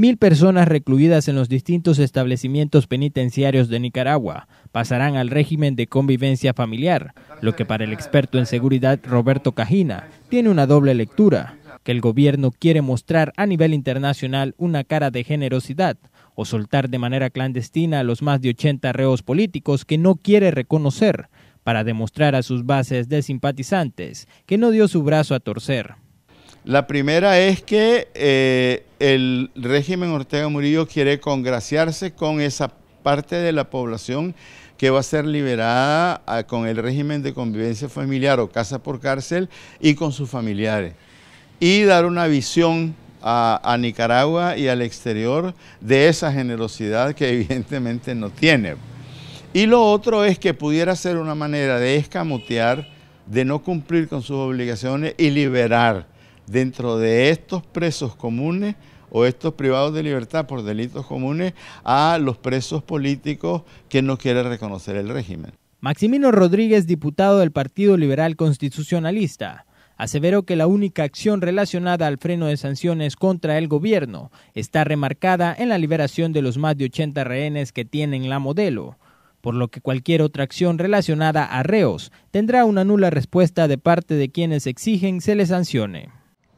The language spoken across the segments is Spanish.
Mil personas recluidas en los distintos establecimientos penitenciarios de Nicaragua pasarán al régimen de convivencia familiar, lo que para el experto en seguridad Roberto Cajina tiene una doble lectura, que el gobierno quiere mostrar a nivel internacional una cara de generosidad o soltar de manera clandestina a los más de 80 reos políticos que no quiere reconocer para demostrar a sus bases de simpatizantes que no dio su brazo a torcer. La primera es que eh, el régimen Ortega Murillo quiere congraciarse con esa parte de la población que va a ser liberada ah, con el régimen de convivencia familiar o casa por cárcel y con sus familiares. Y dar una visión a, Nicaragua y al exterior de esa generosidad que evidentemente no tiene. Y lo otro es que pudiera ser una manera de escamotear, de no cumplir con sus obligaciones y liberar dentro de estos presos comunes o estos privados de libertad por delitos comunes a los presos políticos que no quiere reconocer el régimen. Maximino Rodríguez, diputado del Partido Liberal Constitucionalista, aseveró que la única acción relacionada al freno de sanciones contra el gobierno está remarcada en la liberación de los más de 80 rehenes que tienen la modelo, por lo que cualquier otra acción relacionada a reos tendrá una nula respuesta de parte de quienes exigen se les sancione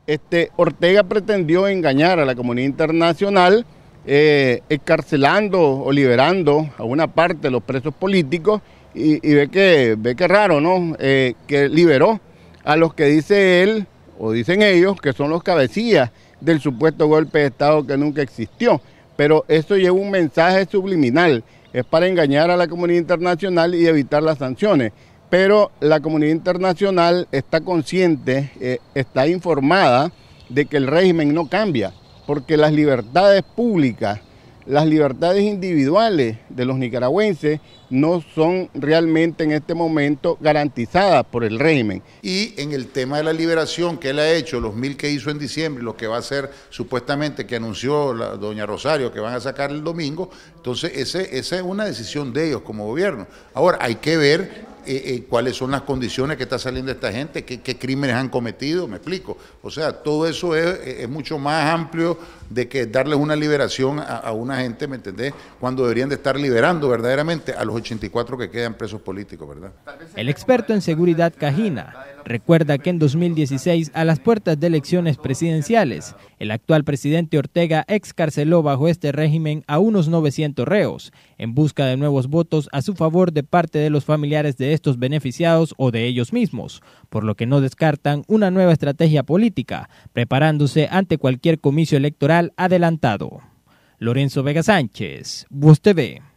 este, Ortega pretendió engañar a la comunidad internacional escarcelando eh, o liberando a una parte de los presos políticos y, ve que ve que raro, ¿no? Eh, que liberó a los que dice él o dicen ellos que son los cabecillas del supuesto golpe de Estado que nunca existió. Pero eso lleva un mensaje subliminal, es para engañar a la comunidad internacional y evitar las sanciones pero la comunidad internacional está consciente, eh, está informada de que el régimen no cambia, porque las libertades públicas, las libertades individuales de los nicaragüenses no son realmente en este momento garantizadas por el régimen. Y en el tema de la liberación que él ha hecho, los mil que hizo en diciembre, lo que va a ser supuestamente que anunció la, doña Rosario que van a sacar el domingo, entonces esa es una decisión de ellos como gobierno. Ahora hay que ver eh, eh, cuáles son las condiciones que está saliendo esta gente, ¿Qué, qué, crímenes han cometido, me explico. O sea, todo eso eh, es, mucho más amplio de que darles una liberación a, a, una gente, ¿me entendés? Cuando deberían de estar liberando verdaderamente a los 84 que quedan presos políticos, ¿verdad? El experto en seguridad Cajina recuerda que en 2016, a las puertas de elecciones presidenciales, el actual presidente Ortega excarceló bajo este régimen a unos 900 reos en busca de nuevos votos a su favor de parte de los familiares de estos beneficiados o de ellos mismos, por lo que no descartan una nueva estrategia política, preparándose ante cualquier comicio electoral adelantado. Lorenzo Vega Sánchez, Bus TV.